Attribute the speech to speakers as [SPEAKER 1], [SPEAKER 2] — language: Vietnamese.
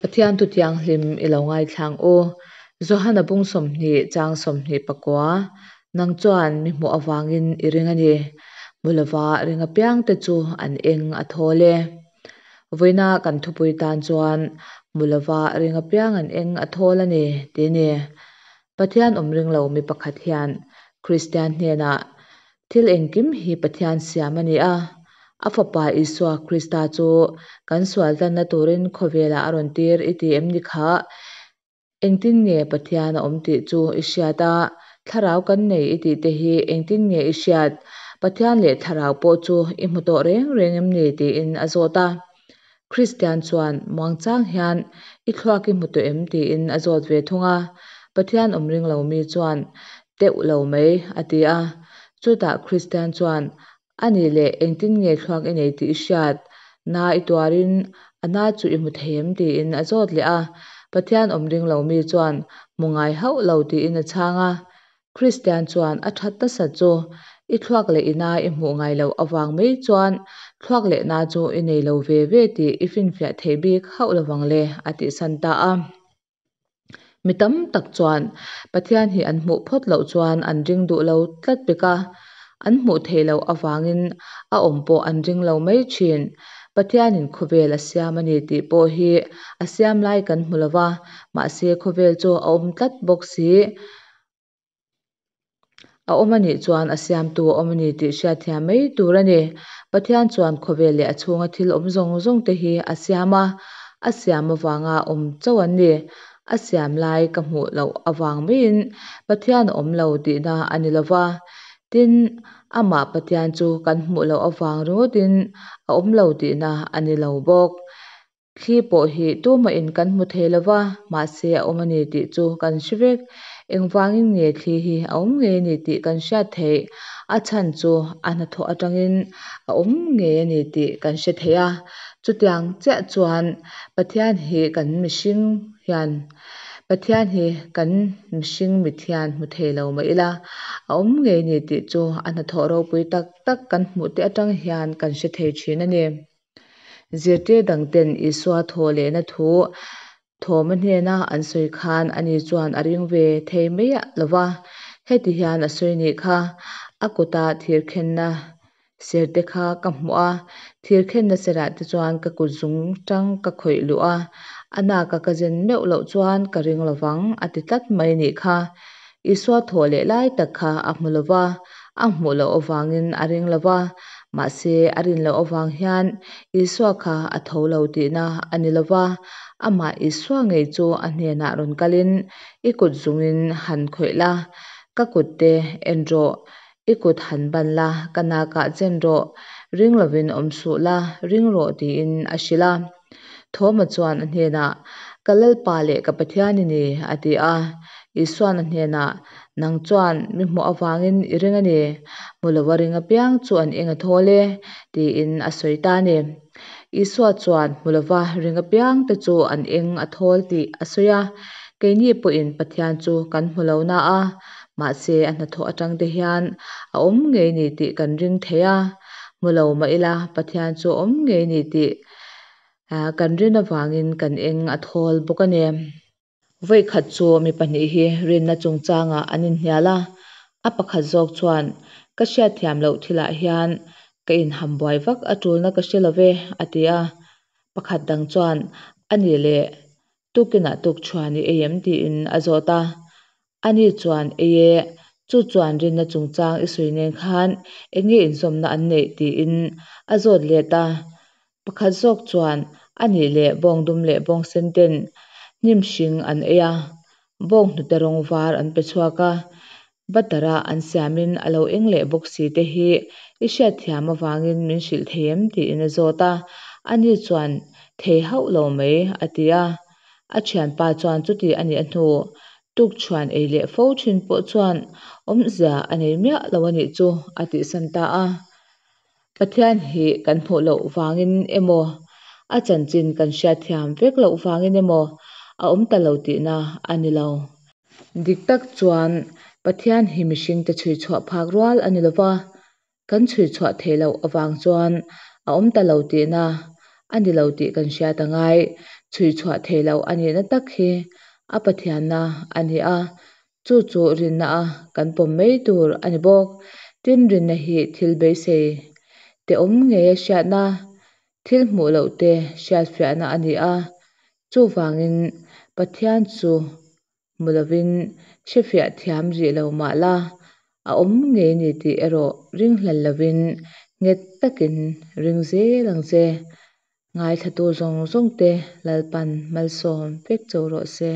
[SPEAKER 1] Bhātyān tutiāṅ hlim īlau ngāi kliāṅ ō, dzōhā na bōṅ sōṁ hi, cāṅ sōṁ hi bhagwā, nāng dzōhāṅ mihmu āvāṅ hiṅ i rīnga ni, mūla vā rīṅ āpyāṅ te dzūh ān īṅ ātho leh. Vae nā gāntu pui tāṅ dzōhāṅ, mūla vā rīṅ āpyāṅ ān īṅ ni, di ni. Bhātyān ōmriṅ lau mi bhakkhātyān, Krīstyānt ni anā, til īṅ kim hi Bhā afapa iswa krista cho kan swal dan na torin khovela aron tir itm ni kha engtin nge pathyana omti chu asia ta tharau kan nei iti te hi engtin nge asia pathyan le tharau po chu i reng reng emni ni in azota christian chuan mangchang hian i thwa ki muto emti in azot ve thunga pathyan omring lo mi chuan te lo mai atia chuta christian chuan ani leh eng tin nge thluak e nei tih hriat na i tuarin a na chu i hmu thei em niin a zawt leh a pathian awm ringlo mi chuan mungai ho lo tiin a chhang christian chuan a that nasa chu i thluak leh ina i hmuh ngai lo awang mai chuan thluak leh na chu i nei lo ve ve tih i finfiah thei bik ho lovang le a tih san ta a mi tam tak chuan pathian hi an hmuh phawt loh chuan an ring duh lo tlat bik An muu thee lau awaang in, a om po an ring lau mei chin. Patiyan in khuvel asyamani di bo hee, asyam lai gan muu la vaa, maa sey khuvel jo a om tat boksi. A oman ni juan asyam tu oman ni di shatiyan mei tu rane. Patiyan khuvel lea chuu nga om zongo zongo de hee asyama. Asyam mawaa om chawan ne. Asyam lai gam huu lau awaang meen. Patiyan om lau di naa an ni tin amah pathian chu kan hmuh loh avang ruatin a awm lo tihna a ni lo bawk khi pawh hi tum a in kan hmu thei lova mahse a awm a ni tih chu kan hri vek eng vangin nge thli hi a awm nge ni tih kan hriat thei a chhan chu a hnathawh atangin a awm nge ani tih kan hre thei a chutiang chiah chuan pathian hi kan mihring hian-- pathian hi kan mihring mithian hmu thei lo mai ila a awm nge ni tih chu a hna thawh ro pui tak tak kan hmuh te atang hian kan hre thei thin ani zirte dangten isua thaw lehna thu thawma na an sawi khan ani chuan a ring ve thei mai a lova heti hian a sawi nih kha a kuta thir khenna sirte kha ka hmu a thir khenna serah te chuan ka kut zung tang ka khawih luh a. ana ka ka jen ne lo chuan ka ring lo wang ati tat mai ni kha i swa thole lai ta kha a mu lo wa a mu lo wang in a ring lo wa ma se a rin lo wang hian i swa kha la ka te en ro i kut han ban la kana ka jen ro ring lovin omsu la ring ro ti in thoma chuan a hne na kalal pa le ka pathian ni ati a iswan a hne na nang chuan mi mo awangin ireng ani mulawaring a piang chuan enga thole ti in a soita ni iswa chuan mulawa ringa piang te chu an eng a thol ti a soya ke ni po in pathian chu kan hulo na a ma se a atang de hian a om nge kan ring theya mulo ma ila pathian chu om nge ni ti À, vàng in rin avangin kan eng a thawl bawk a ni vaikhat chu mi pahnih hi rinna chung changah an inhnial a a pakhat zawk chuan ka hriat thiam loh thilah hian ka inham buai vak a tulna ka hre lo ve a ti a pakhat dang chuan ani leh tukinah tuk chhuan hi ei em thì tiin anh em, a ani chuan eie chu chuan rinna chung chang i suihnen khan enge inzawmna an neih tiin a zawt let ta. pakhat zawk chuan anih leh bawng dum leh bawng sen ten hnim hring an ei a bawnghnute rawng var an pe chhuak a batara an siamin a lo eng leh boxi te hi i hriat thiam avangin min hrilh thei em tih in a zawt a ani chuan thei hauh lo mai a ti a a thianpa chuan chu ti a nih a hnu tuk chhuan ei leh fo thin pawh chuan awmzia a nei miah lo a nih chu a tih san ta a. pathian hi kan hmuh loh wangin emaw a chan chin kan hriat thiam vek loh wangin emaw a awm ta lo tihna ani lo dik tak chuan pathian hi mihring te chhui chhuah phak rual ani lova kan chhui chhuah thei lo awang chuan a awm ta lo tihna ani lo tih kan hriat angai chhui chhuah thei lo ani na tak hi a pathianna ani a chu chu rinna na, kan pawm mei tur ani bawk tin na hi thil be sei ông nghe na te awm nge hriatna thil hmuh loh te hriat hriatna a ni a chu wangin pathian chu hmulovin hrifiah thiam rih mà mahla à ông nghe ni tih erawh ring hlan nghe nge takin ring zêl ang chê ngaithla tu zawng zawng bàn lalpan xong việc cho rawh xe